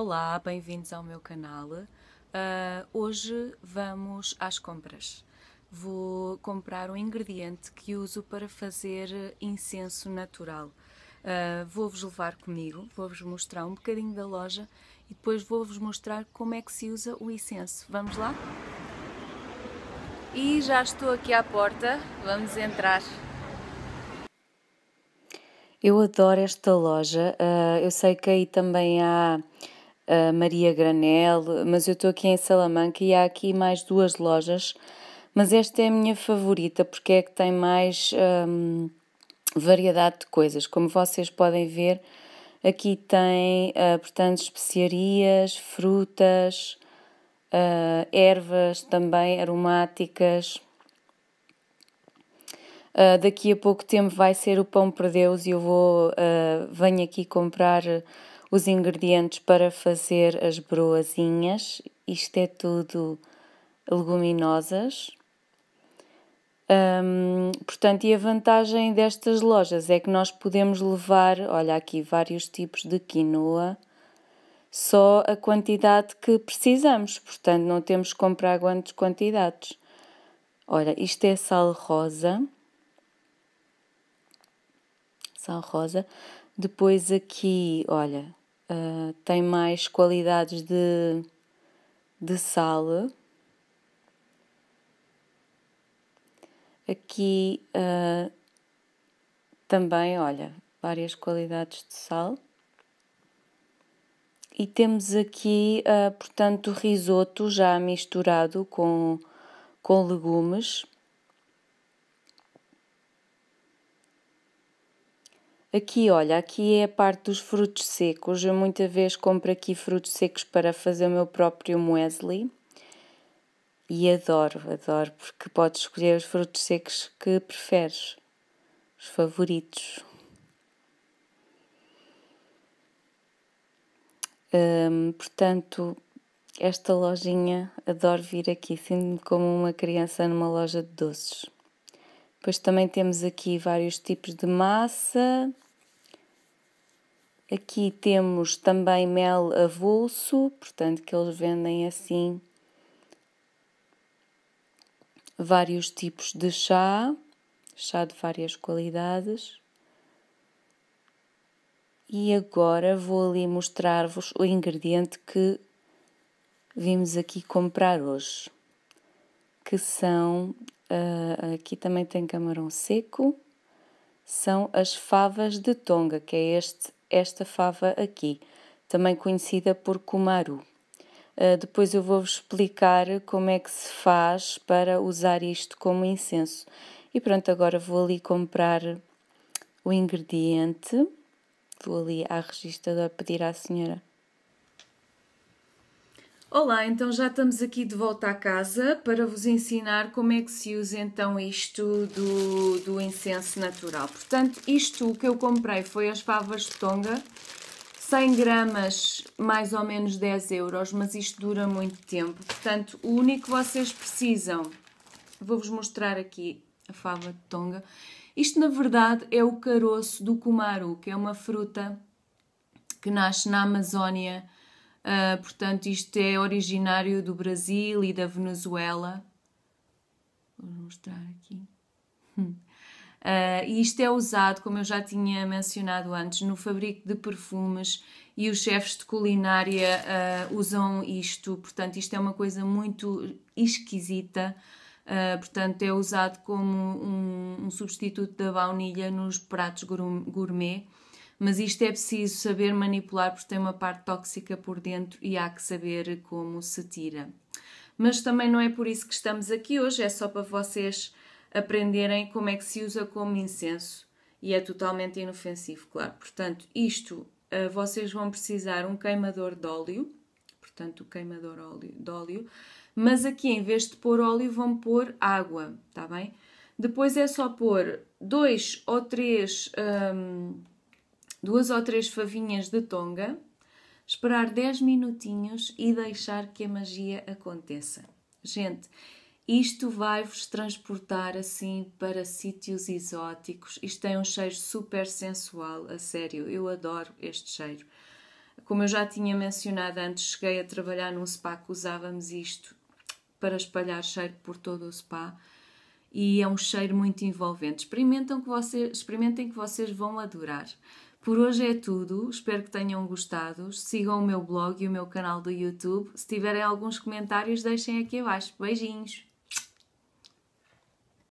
Olá, bem-vindos ao meu canal. Uh, hoje vamos às compras. Vou comprar um ingrediente que uso para fazer incenso natural. Uh, vou-vos levar comigo, vou-vos mostrar um bocadinho da loja e depois vou-vos mostrar como é que se usa o incenso. Vamos lá? E já estou aqui à porta, vamos entrar. Eu adoro esta loja, uh, eu sei que aí também há Maria Granel, mas eu estou aqui em Salamanca e há aqui mais duas lojas, mas esta é a minha favorita porque é que tem mais um, variedade de coisas. Como vocês podem ver, aqui tem, uh, portanto, especiarias, frutas, uh, ervas também aromáticas. Uh, daqui a pouco tempo vai ser o pão para Deus e eu vou uh, venho aqui comprar os ingredientes para fazer as broazinhas. Isto é tudo leguminosas. Hum, portanto, e a vantagem destas lojas é que nós podemos levar, olha aqui, vários tipos de quinoa, só a quantidade que precisamos, portanto, não temos que comprar grandes quantidades. Olha, isto é sal rosa, sal rosa. Depois aqui, olha, uh, tem mais qualidades de, de sal. Aqui uh, também, olha, várias qualidades de sal. E temos aqui, uh, portanto, risoto já misturado com, com legumes. Aqui, olha, aqui é a parte dos frutos secos. Eu muita vez compro aqui frutos secos para fazer o meu próprio muesli. E adoro, adoro, porque podes escolher os frutos secos que preferes. Os favoritos. Hum, portanto, esta lojinha, adoro vir aqui. Sinto-me como uma criança numa loja de doces. Depois também temos aqui vários tipos de massa. Aqui temos também mel avulso, portanto que eles vendem assim vários tipos de chá, chá de várias qualidades. E agora vou ali mostrar-vos o ingrediente que vimos aqui comprar hoje, que são uh, aqui também tem camarão seco, são as favas de Tonga, que é este, esta fava aqui, também conhecida por kumaru. Uh, ah, depois eu vou-vos explicar como é que se faz para usar isto como incenso. E pronto, agora vou ali comprar o ingrediente. Vou ali à registradora pedir à senhora Olá, então já estamos aqui de volta à casa para vos ensinar como é que se usa então isto do, do incenso natural. Portanto, isto que eu comprei foi as favas de tonga, 100 gramas, mais ou menos 10 euros, mas isto dura muito tempo. Portanto, o único que vocês precisam, vou-vos mostrar aqui a fava de tonga. Isto, na verdade, é o caroço do cumaru, que é uma fruta que nasce na Amazónia, Uh, portanto, isto é originário do Brasil e da Venezuela. Vou mostrar aqui. Uh, e isto é usado, como eu já tinha mencionado antes, no fabrico de perfumes e os chefes de culinária uh, usam isto. Portanto, isto é uma coisa muito esquisita. Uh, portanto, é usado como um, um substituto da baunilha nos pratos gourmet mas isto é preciso saber manipular porque tem uma parte tóxica por dentro e há que saber como se tira. Mas também não é por isso que estamos aqui hoje, é só para vocês aprenderem como é que se usa como incenso e é totalmente inofensivo, claro. Portanto, isto eh, vocês vão precisar um queimador de óleo, portanto, o queimador de óleo, mas aqui em vez de pôr óleo vão pôr água, está bem? Depois é só pôr dois ou três. Hum, duas ou três favinhas de tonga, esperar 10 minutinhos e deixar que a magia aconteça. Gente, isto vai-vos transportar assim para sítios exóticos. Isto tem é um cheiro super sensual, a sério, eu adoro este cheiro. Como eu já tinha mencionado antes, cheguei a trabalhar num spa que usávamos isto para espalhar cheiro por todo o spa e é um cheiro muito envolvente. Experimentem que vocês, experimentem que vocês vão adorar. Por hoje é tudo, espero que tenham gostado. Sigam o meu blog e o meu canal do YouTube. Se tiverem alguns comentários, deixem aqui abaixo. Beijinhos!